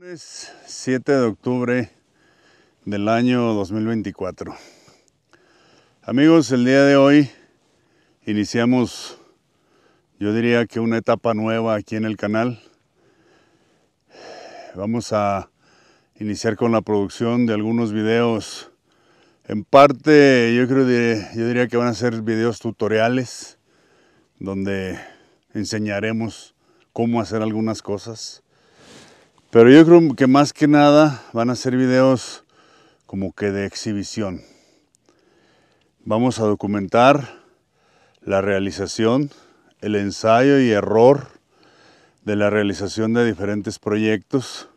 Lunes 7 de octubre del año 2024. Amigos, el día de hoy iniciamos, yo diría que una etapa nueva aquí en el canal. Vamos a iniciar con la producción de algunos videos. En parte, yo creo, yo diría que van a ser videos tutoriales donde enseñaremos cómo hacer algunas cosas pero yo creo que más que nada van a ser videos como que de exhibición. Vamos a documentar la realización, el ensayo y error de la realización de diferentes proyectos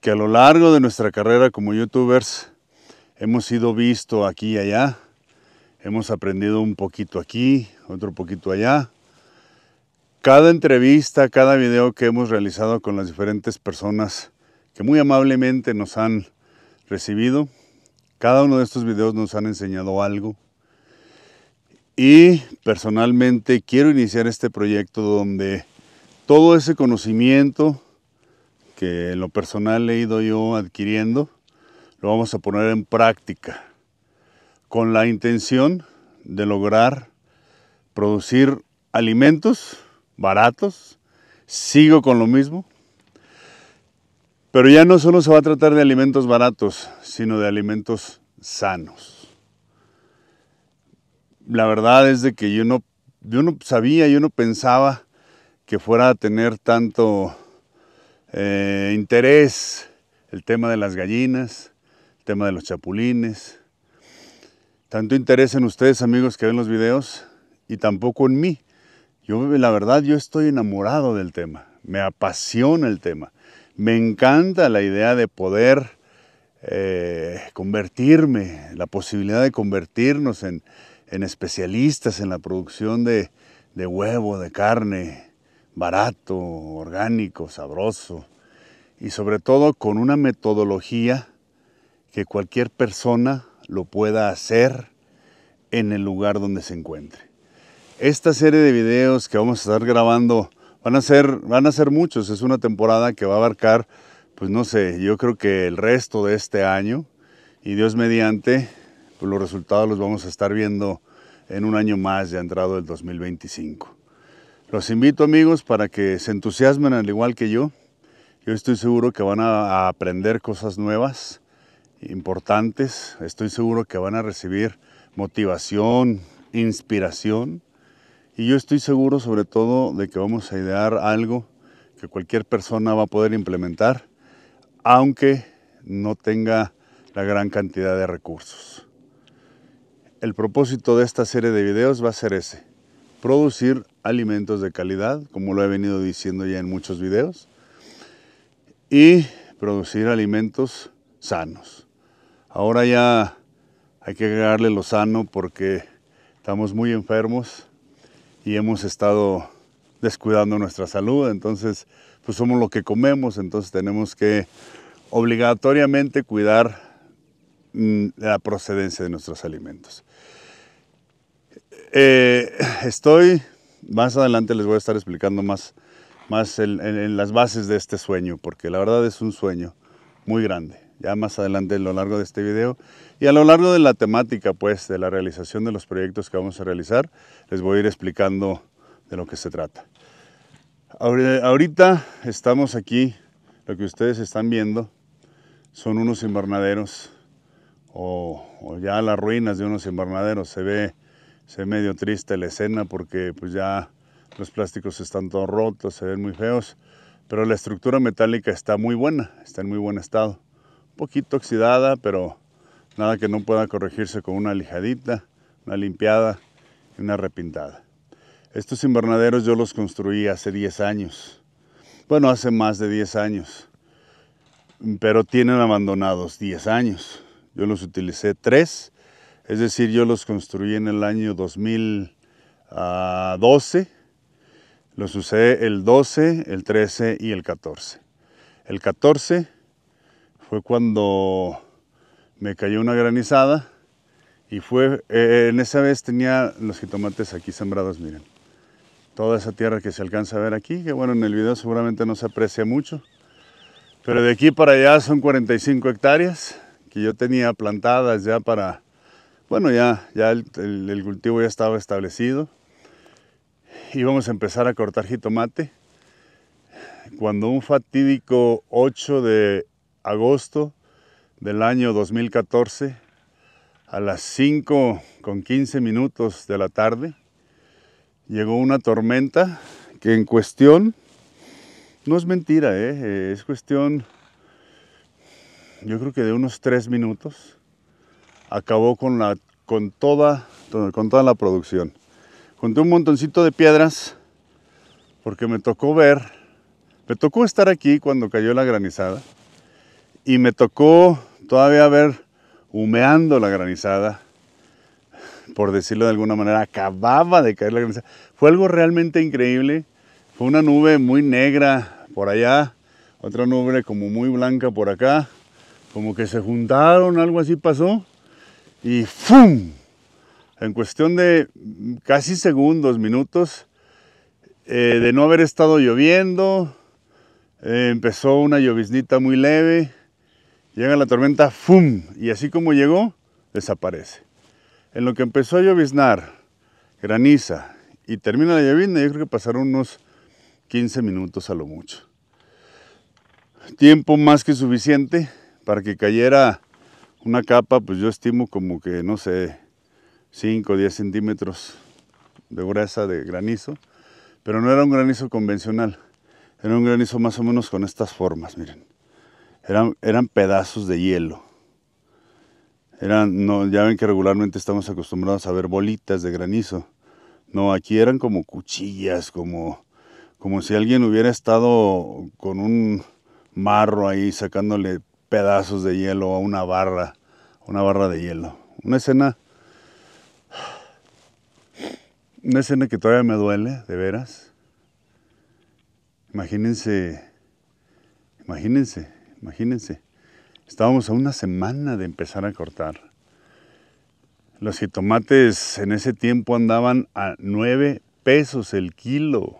que a lo largo de nuestra carrera como youtubers hemos sido visto aquí y allá. Hemos aprendido un poquito aquí, otro poquito allá. Cada entrevista, cada video que hemos realizado con las diferentes personas que muy amablemente nos han recibido, cada uno de estos videos nos han enseñado algo. Y personalmente quiero iniciar este proyecto donde todo ese conocimiento que en lo personal he ido yo adquiriendo, lo vamos a poner en práctica con la intención de lograr producir alimentos baratos, sigo con lo mismo, pero ya no solo se va a tratar de alimentos baratos, sino de alimentos sanos. La verdad es de que yo no, sabía, yo no pensaba que fuera a tener tanto eh, interés el tema de las gallinas, el tema de los chapulines, tanto interés en ustedes amigos que ven los videos y tampoco en mí, yo, la verdad, yo estoy enamorado del tema, me apasiona el tema, me encanta la idea de poder eh, convertirme, la posibilidad de convertirnos en, especialistas en la producción de, huevo, de carne, barato, orgánico, sabroso, y sobre todo con una metodología que cualquier persona lo pueda hacer en el lugar donde se encuentre. Esta serie de videos que vamos a estar grabando van a ser, van a ser muchos. Es una temporada que va a abarcar, pues no sé, yo creo que el resto de este año. Y Dios mediante, pues los resultados los vamos a estar viendo en un año más ya entrado el 2025. Los invito amigos para que se entusiasmen al igual que yo. Yo estoy seguro que van a aprender cosas nuevas, importantes. Estoy seguro que van a recibir motivación, inspiración y yo estoy seguro sobre todo de que vamos a idear algo que cualquier persona va a poder implementar, aunque no tenga la gran cantidad de recursos. El propósito de esta serie de videos va a ser ese, producir alimentos de calidad, como lo he venido diciendo ya en muchos videos, y producir alimentos sanos. Ahora ya hay que agregarle lo sano porque estamos muy enfermos y hemos estado descuidando nuestra salud, entonces pues somos lo que comemos, entonces tenemos que obligatoriamente cuidar mm, la procedencia de nuestros alimentos. Eh, estoy, más adelante les voy a estar explicando más, más en las bases de este sueño, porque la verdad es un sueño muy grande ya más adelante a lo largo de este video. Y a lo largo de la temática, pues, de la realización de los proyectos que vamos a realizar, les voy a ir explicando de lo que se trata. Ahorita estamos aquí, lo que ustedes están viendo son unos invernaderos o, ya las ruinas de unos invernaderos. Se ve, se medio triste la escena porque pues ya los plásticos están todos rotos, se ven muy feos, pero la estructura metálica está muy buena, está en muy buen estado poquito oxidada, pero nada que no pueda corregirse con una lijadita, una limpiada y una repintada. Estos invernaderos yo los construí hace 10 años. Bueno, hace más de 10 años. Pero tienen abandonados 10 años. Yo los utilicé 3. Es decir, yo los construí en el año 2012. Ah, los usé el 12, el 13 y el 14. El 14 fue cuando me cayó una granizada y fue, eh, en esa vez tenía los jitomates aquí sembrados, miren. Toda esa tierra que se alcanza a ver aquí, que bueno, en el video seguramente no se aprecia mucho. Pero de aquí para allá son 45 hectáreas que yo tenía plantadas ya para, bueno, ya, ya el, cultivo ya estaba establecido. Y vamos a empezar a cortar jitomate cuando un fatídico 8 de agosto del año 2014 a las 5 con 15 minutos de la tarde llegó una tormenta que en cuestión no es mentira, ¿eh? Eh, es cuestión yo creo que de unos 3 minutos acabó con, la, con, toda, con toda la producción. Conté un montoncito de piedras porque me tocó ver, me tocó estar aquí cuando cayó la granizada y me tocó todavía ver humeando la granizada, por decirlo de alguna manera, acababa de caer la granizada. Fue algo realmente increíble, fue una nube muy negra por allá, otra nube como muy blanca por acá, como que se juntaron, algo así pasó, y ¡fum! En cuestión de casi segundos, minutos, eh, de no haber estado lloviendo, eh, empezó una lloviznita muy leve, Llega la tormenta, ¡fum! Y así como llegó, desaparece. En lo que empezó a lloviznar, graniza y termina la llovizna, yo creo que pasaron unos 15 minutos a lo mucho. Tiempo más que suficiente para que cayera una capa, pues yo estimo como que, no sé, 5 o 10 centímetros de gruesa de granizo, pero no era un granizo convencional, era un granizo más o menos con estas formas, miren eran, pedazos de hielo. Eran, no, ya ven que regularmente estamos acostumbrados a ver bolitas de granizo. No, aquí eran como cuchillas, como, como si alguien hubiera estado con un marro ahí sacándole pedazos de hielo a una barra, una barra de hielo. Una escena, una escena que todavía me duele, de veras. Imagínense, imagínense, imagínense. Estábamos a una semana de empezar a cortar. Los jitomates en ese tiempo andaban a 9 pesos el kilo.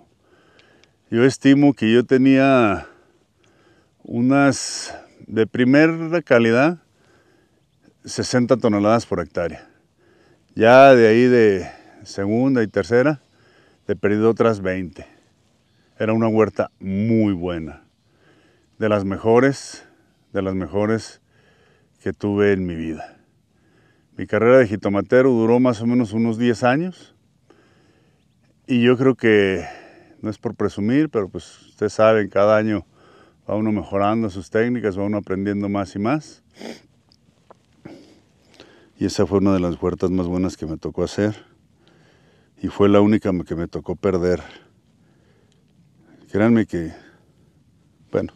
Yo estimo que yo tenía unas de primera calidad, 60 toneladas por hectárea. Ya de ahí de segunda y tercera, he perdido otras 20. Era una huerta muy buena de las mejores, de las mejores que tuve en mi vida. Mi carrera de jitomatero duró más o menos unos 10 años y yo creo que, no es por presumir, pero pues ustedes saben, cada año va uno mejorando sus técnicas, va uno aprendiendo más y más. Y esa fue una de las huertas más buenas que me tocó hacer y fue la única que me tocó perder. Créanme que, bueno,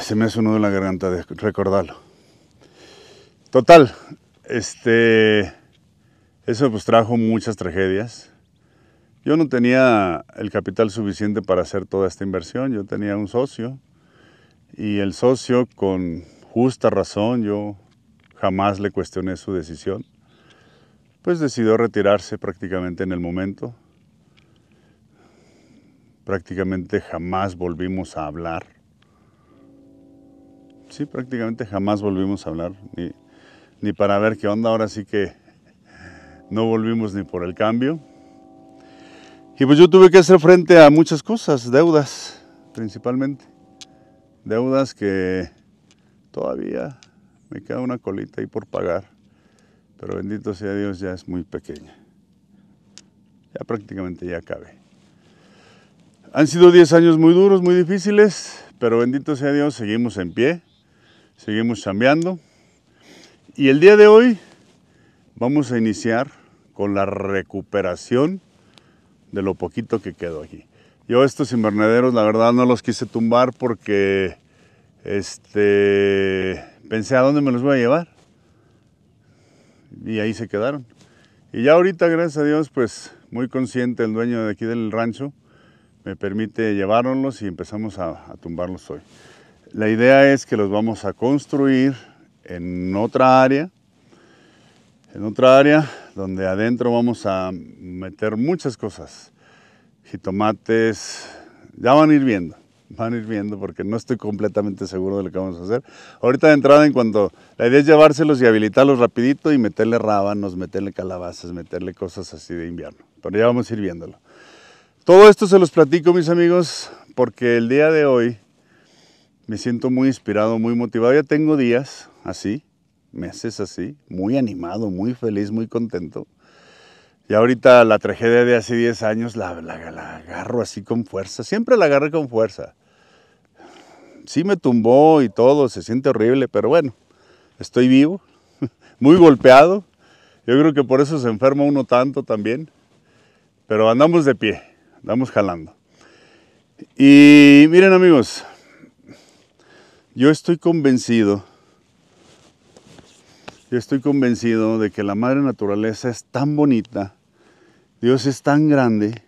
se me ha un nudo en la garganta de recordarlo. Total, este, eso pues trajo muchas tragedias. Yo no tenía el capital suficiente para hacer toda esta inversión, yo tenía un socio y el socio con justa razón, yo jamás le cuestioné su decisión, pues decidió retirarse prácticamente en el momento. Prácticamente jamás volvimos a hablar sí, prácticamente jamás volvimos a hablar, ni, para ver qué onda, ahora sí que no volvimos ni por el cambio. Y pues yo tuve que hacer frente a muchas cosas, deudas principalmente. Deudas que todavía me queda una colita ahí por pagar, pero bendito sea Dios ya es muy pequeña. Ya prácticamente ya acabé. Han sido 10 años muy duros, muy difíciles, pero bendito sea Dios seguimos en pie seguimos chambeando. Y el día de hoy vamos a iniciar con la recuperación de lo poquito que quedó aquí. Yo estos invernaderos la verdad no los quise tumbar porque este, pensé a dónde me los voy a llevar. Y ahí se quedaron. Y ya ahorita, gracias a Dios, pues muy consciente el dueño de aquí del rancho me permite llevarlos y empezamos a tumbarlos hoy. La idea es que los vamos a construir en otra área, en otra área donde adentro vamos a meter muchas cosas, jitomates, ya van a ir viendo, van a ir viendo porque no estoy completamente seguro de lo que vamos a hacer. Ahorita de entrada en cuanto, la idea es llevárselos y habilitarlos rapidito y meterle rábanos, meterle calabazas, meterle cosas así de invierno, pero ya vamos a ir viéndolo. Todo esto se los platico mis amigos porque el día de hoy me siento muy inspirado, muy motivado. Ya tengo días así, meses así, muy animado, muy feliz, muy contento. Y ahorita la tragedia de hace 10 años la, la agarro así con fuerza. Siempre la agarré con fuerza. Sí me tumbó y todo, se siente horrible, pero bueno, estoy vivo, muy golpeado. Yo creo que por eso se enferma uno tanto también. Pero andamos de pie, andamos jalando. Y miren amigos, yo estoy convencido, yo estoy convencido de que la madre naturaleza es tan bonita, Dios es tan grande,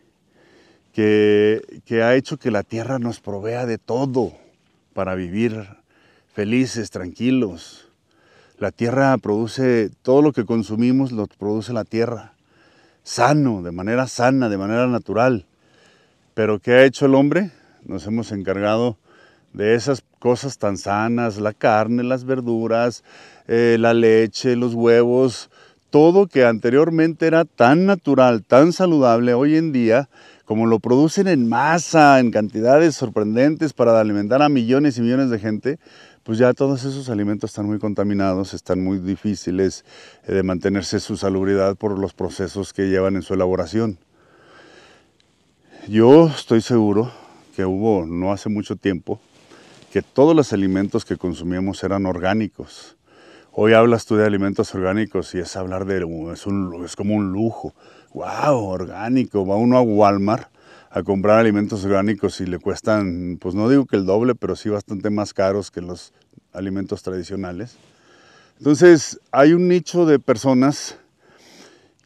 que, ha hecho que la tierra nos provea de todo para vivir felices, tranquilos. La tierra produce, todo lo que consumimos lo produce la tierra, sano, de manera sana, de manera natural. Pero ¿qué ha hecho el hombre? Nos hemos encargado de esas cosas tan sanas, la carne, las verduras, eh, la leche, los huevos, todo que anteriormente era tan natural, tan saludable, hoy en día, como lo producen en masa, en cantidades sorprendentes para alimentar a millones y millones de gente, pues ya todos esos alimentos están muy contaminados, están muy difíciles eh, de mantenerse su salubridad por los procesos que llevan en su elaboración. Yo estoy seguro que hubo no hace mucho tiempo que todos los alimentos que consumíamos eran orgánicos. Hoy hablas tú de alimentos orgánicos y es hablar de es, como un lujo. Wow, orgánico. Va uno a Walmart a comprar alimentos orgánicos y le cuestan, pues no digo que el doble, pero sí bastante más caros que los alimentos tradicionales. Entonces, hay un nicho de personas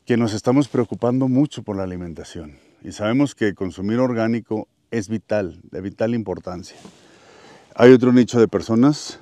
que nos estamos preocupando mucho por la alimentación y sabemos que consumir orgánico es vital, de vital importancia. Hay otro nicho de personas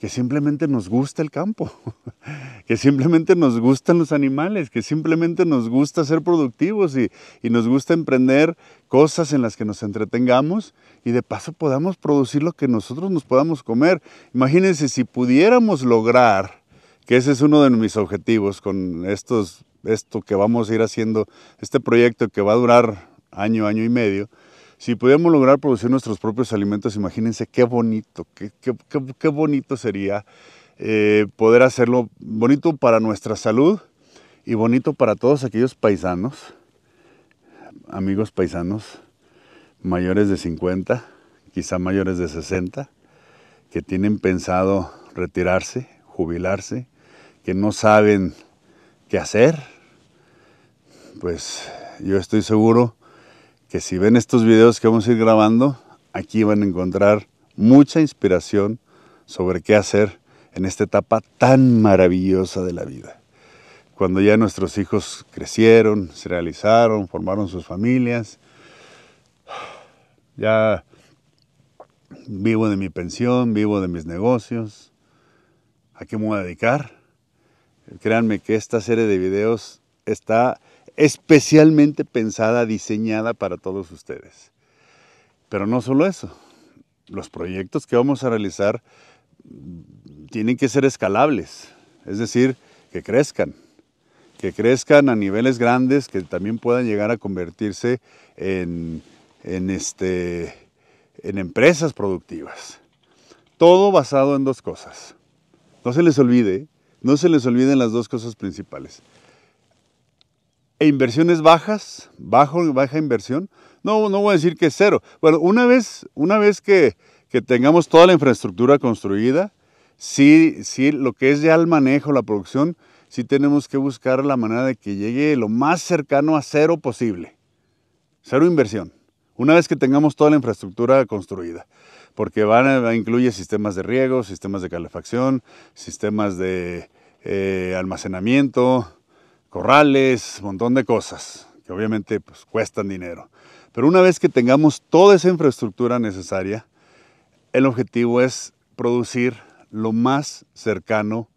que simplemente nos gusta el campo, que simplemente nos gustan los animales, que simplemente nos gusta ser productivos y, y, nos gusta emprender cosas en las que nos entretengamos y de paso podamos producir lo que nosotros nos podamos comer. Imagínense si pudiéramos lograr, que ese es uno de mis objetivos con estos, esto que vamos a ir haciendo, este proyecto que va a durar año, año y medio, si pudiéramos lograr producir nuestros propios alimentos, imagínense qué bonito, qué, bonito sería eh, poder hacerlo bonito para nuestra salud y bonito para todos aquellos paisanos, amigos paisanos mayores de 50, quizá mayores de 60, que tienen pensado retirarse, jubilarse, que no saben qué hacer, pues yo estoy seguro que si ven estos videos que vamos a ir grabando, aquí van a encontrar mucha inspiración sobre qué hacer en esta etapa tan maravillosa de la vida. Cuando ya nuestros hijos crecieron, se realizaron, formaron sus familias, ya vivo de mi pensión, vivo de mis negocios, ¿a qué me voy a dedicar? Créanme que esta serie de videos está especialmente pensada, diseñada para todos ustedes. Pero no solo eso, los proyectos que vamos a realizar tienen que ser escalables, es decir, que crezcan, que crezcan a niveles grandes, que también puedan llegar a convertirse en, en, este, en empresas productivas. Todo basado en dos cosas. No se les olvide, no se les olviden las dos cosas principales. E inversiones bajas, bajo, baja inversión. No, no voy a decir que cero. Bueno, una vez, una vez que, tengamos toda la infraestructura construida, sí, sí, lo que es ya el manejo, la producción, sí tenemos que buscar la manera de que llegue lo más cercano a cero posible. Cero inversión. Una vez que tengamos toda la infraestructura construida porque van incluye sistemas de riego, sistemas de calefacción, sistemas de eh, almacenamiento, corrales, un montón de cosas que obviamente pues, cuestan dinero. Pero una vez que tengamos toda esa infraestructura necesaria, el objetivo es producir lo más cercano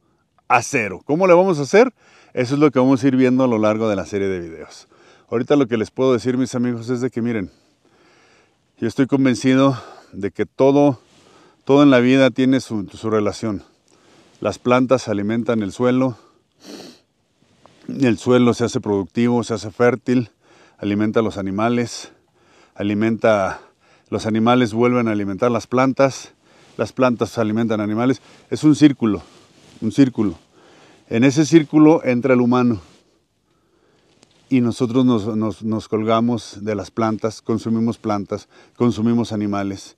a cero. ¿Cómo lo vamos a hacer? Eso es lo que vamos a ir viendo a lo largo de la serie de videos. Ahorita lo que les puedo decir, mis amigos, es de que miren, yo estoy convencido de que todo, todo en la vida tiene su, su relación. Las plantas alimentan el suelo, el suelo se hace productivo, se hace fértil, alimenta a los animales, alimenta, los animales vuelven a alimentar las plantas, las plantas alimentan animales, es un círculo, un círculo. En ese círculo entra el humano y nosotros nos colgamos de las plantas, consumimos plantas, consumimos animales,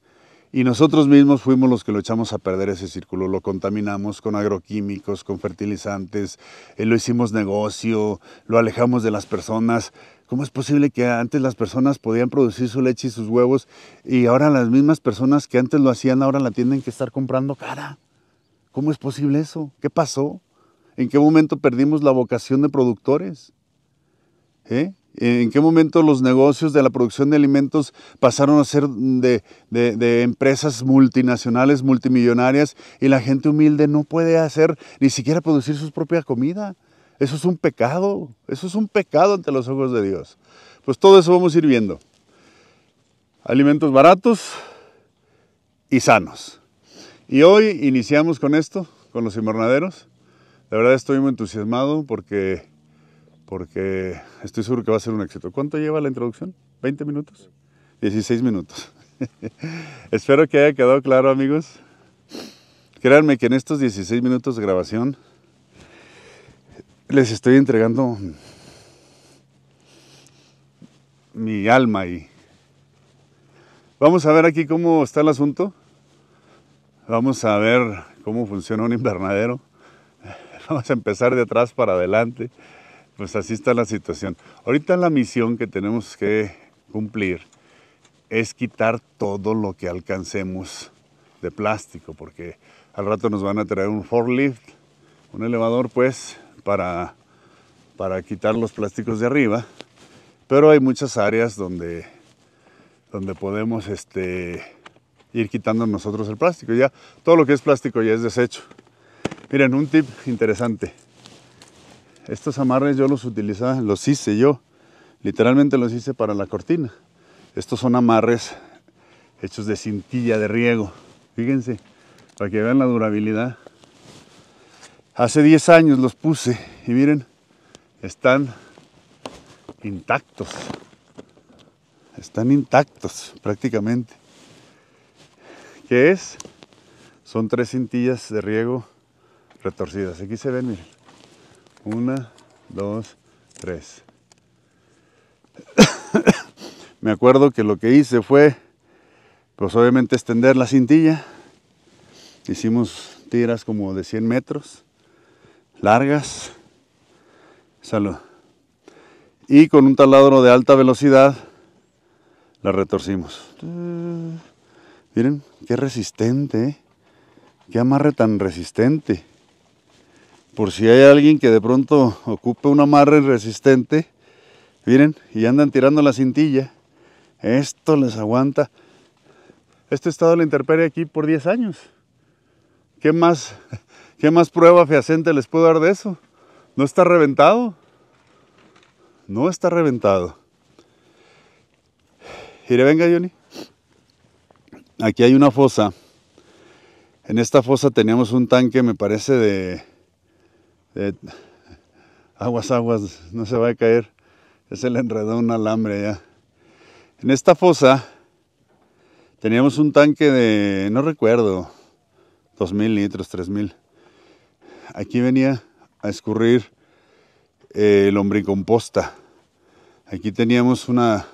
y nosotros mismos fuimos los que lo echamos a perder ese círculo, lo contaminamos con agroquímicos, con fertilizantes, eh, lo hicimos negocio, lo alejamos de las personas. ¿Cómo es posible que antes las personas podían producir su leche y sus huevos y ahora las mismas personas que antes lo hacían ahora la tienen que estar comprando cara? ¿Cómo es posible eso? ¿Qué pasó? ¿En qué momento perdimos la vocación de productores? ¿Eh? en qué momento los negocios de la producción de alimentos pasaron a ser de, empresas multinacionales, multimillonarias, y la gente humilde no puede hacer ni siquiera producir su propia comida. Eso es un pecado, eso es un pecado ante los ojos de Dios. Pues todo eso vamos a ir viendo. Alimentos baratos y sanos. Y hoy iniciamos con esto, con los invernaderos. La verdad estoy muy entusiasmado porque porque estoy seguro que va a ser un éxito. ¿Cuánto lleva la introducción? ¿20 minutos? 16 minutos. Espero que haya quedado claro, amigos. Créanme que en estos 16 minutos de grabación les estoy entregando mi alma y vamos a ver aquí cómo está el asunto. Vamos a ver cómo funciona un invernadero. Vamos a empezar de atrás para adelante pues así está la situación. Ahorita la misión que tenemos que cumplir es quitar todo lo que alcancemos de plástico, porque al rato nos van a traer un forklift, un elevador pues, para, para quitar los plásticos de arriba. Pero hay muchas áreas donde, donde podemos este, ir quitando nosotros el plástico. Ya todo lo que es plástico ya es desecho. Miren, un tip interesante estos amarres yo los utilizaba, los hice yo. Literalmente los hice para la cortina. Estos son amarres hechos de cintilla de riego. Fíjense, para que vean la durabilidad. Hace 10 años los puse y miren, están intactos. Están intactos prácticamente. ¿Qué es? Son tres cintillas de riego retorcidas. Aquí se ven, miren. Una, dos, tres. Me acuerdo que lo que hice fue, pues obviamente extender la cintilla. Hicimos tiras como de 100 metros, largas. Salud. Y con un taladro de alta velocidad la retorcimos. Miren, qué resistente, ¿eh? qué amarre tan resistente por si hay alguien que de pronto ocupe un amarre resistente, miren, y andan tirando la cintilla, esto les aguanta. Este estado le la aquí por 10 años. ¿Qué más, qué más prueba fehaciente les puedo dar de eso? ¿No está reventado? No está reventado. Mire, venga Johnny. Aquí hay una fosa. En esta fosa teníamos un tanque, me parece, de eh, aguas, aguas, no se va a caer. Es el le enredó un alambre ya. En esta fosa teníamos un tanque de, no recuerdo, 2.000 litros, 3.000. Aquí venía a escurrir eh, el lombricomposta. Aquí teníamos unas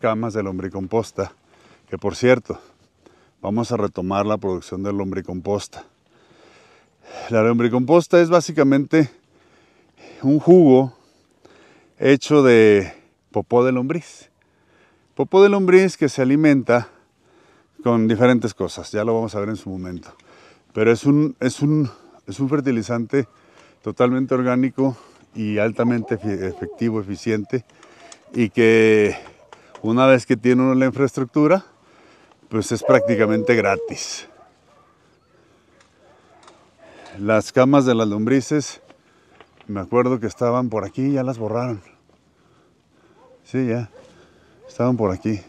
camas de lombricomposta, que por cierto, vamos a retomar la producción de lombricomposta. La lombricomposta es básicamente un jugo hecho de popó de lombriz. Popó de lombriz que se alimenta con diferentes cosas, ya lo vamos a ver en su momento. Pero es un, fertilizante totalmente orgánico y altamente efectivo, eficiente, y que una vez que tiene uno la infraestructura, pues es prácticamente gratis las camas de las lombrices, me acuerdo que estaban por aquí, ya las borraron. Sí, ya. Estaban por aquí.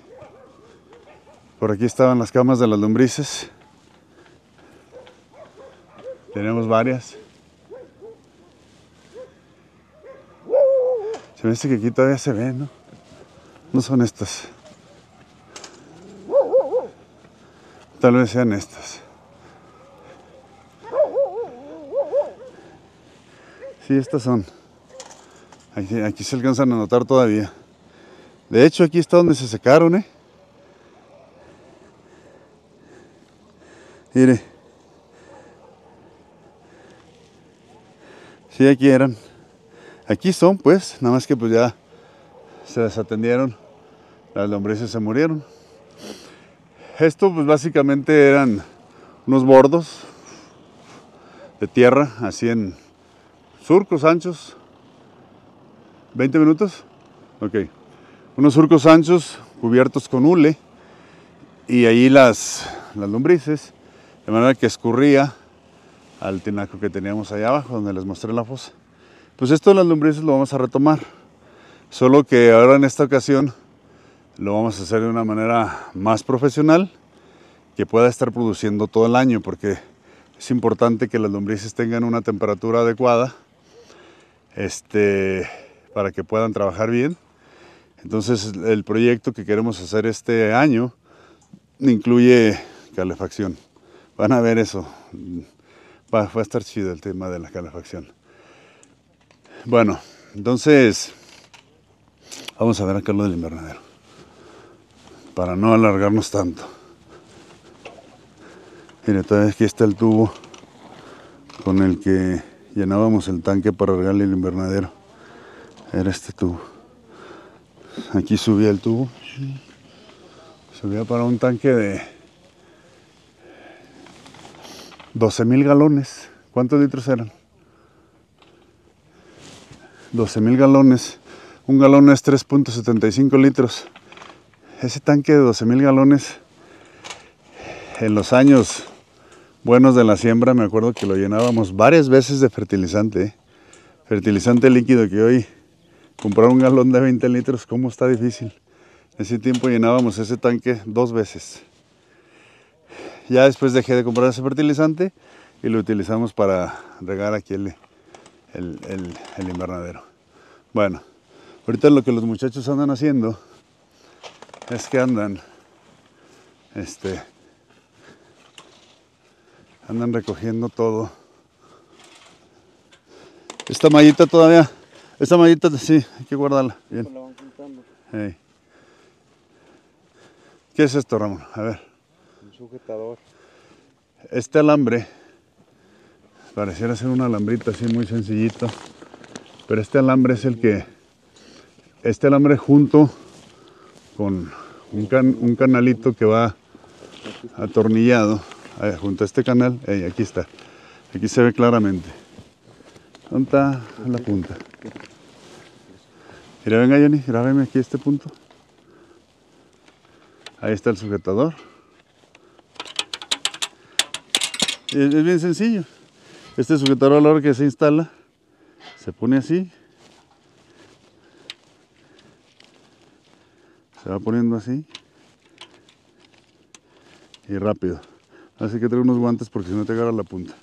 Por aquí estaban las camas de las lombrices. Tenemos varias. Se me dice que aquí todavía se ven, ¿no? No son estas. Tal vez sean estas. Sí, estas son. Aquí, se alcanzan a notar todavía. De hecho, aquí está donde se secaron, ¿eh? Mire. Sí, aquí eran. Aquí son, pues, nada más que pues ya se desatendieron. Las lombrices se murieron. Esto, pues, básicamente eran unos bordos de tierra, así en surcos anchos, 20 minutos, ok, unos surcos anchos cubiertos con hule y ahí las, las lombrices, de manera que escurría al tinaco que teníamos allá abajo, donde les mostré la fosa. Pues esto de las lombrices lo vamos a retomar, solo que ahora en esta ocasión lo vamos a hacer de una manera más profesional, que pueda estar produciendo todo el año, porque es importante que las lombrices tengan una temperatura adecuada este, para que puedan trabajar bien. Entonces el proyecto que queremos hacer este año incluye calefacción. Van a ver eso. Va, a estar chido el tema de la calefacción. Bueno, entonces vamos a ver acá lo del invernadero. Para no alargarnos tanto. Mire, todavía aquí está el tubo con el que llenábamos el tanque para regalar el invernadero. Era este tubo. Aquí subía el tubo. Subía para un tanque de 12 mil galones. ¿Cuántos litros eran? 12 mil galones. Un galón es 3.75 litros. Ese tanque de 12 mil galones en los años buenos de la siembra, me acuerdo que lo llenábamos varias veces de fertilizante. ¿eh? Fertilizante líquido que hoy comprar un galón de 20 litros, ¿cómo está difícil? ese tiempo llenábamos ese tanque dos veces. Ya después dejé de comprar ese fertilizante y lo utilizamos para regar aquí el, el invernadero. Bueno, ahorita lo que los muchachos andan haciendo es que andan este, andan recogiendo todo. Esta mallita todavía, esta mallita sí, hay que guardarla. Bien. Pues ¿Qué es esto, Ramón? A ver. Un sujetador. Este alambre, pareciera ser una alambrita así muy sencillito. pero este alambre es el que, este alambre junto con un, un canalito que va atornillado. Eh, junto a este canal, eh, aquí está. Aquí se ve claramente. ¿Dónde está la punta? Mira, venga Johnny, grábeme aquí este punto. Ahí está el sujetador. Es, es bien sencillo. Este sujetador a la hora que se instala, se pone así. Se va poniendo así. Y rápido. Así que trae unos guantes porque si no te agarra la punta.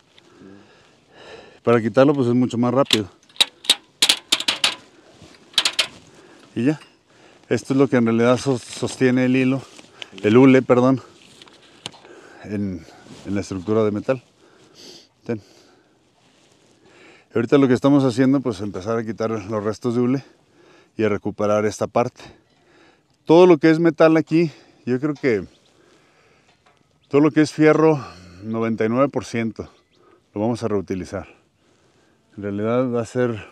Para quitarlo pues es mucho más rápido. Y ya. Esto es lo que en realidad sostiene el hilo, el hule, perdón, en, la estructura de metal. Ahorita lo que estamos haciendo pues empezar a quitar los restos de hule y a recuperar esta parte. Todo lo que es metal aquí, yo creo que todo lo que es fierro, 99% lo vamos a reutilizar. En realidad va a ser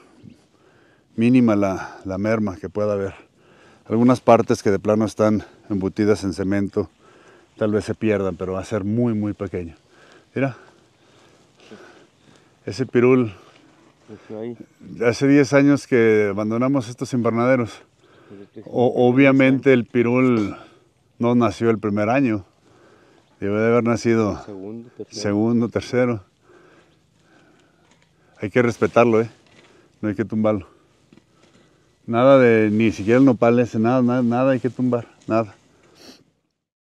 mínima la, merma que pueda haber. Algunas partes que de plano están embutidas en cemento, tal vez se pierdan, pero va a ser muy, muy pequeño. Mira, ese pirul. Hace 10 años que abandonamos estos invernaderos. obviamente el pirul no nació el primer año. Debe haber nacido segundo, tercero. Hay que respetarlo, ¿eh? No hay que tumbarlo. Nada de ni siquiera el nopal nada, nada, nada hay que tumbar, nada.